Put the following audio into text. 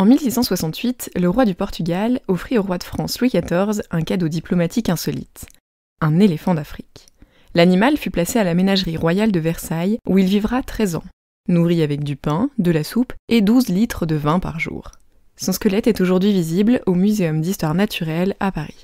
En 1668, le roi du Portugal offrit au roi de France Louis XIV un cadeau diplomatique insolite, un éléphant d'Afrique. L'animal fut placé à la ménagerie royale de Versailles, où il vivra 13 ans, nourri avec du pain, de la soupe et 12 litres de vin par jour. Son squelette est aujourd'hui visible au Muséum d'histoire naturelle à Paris.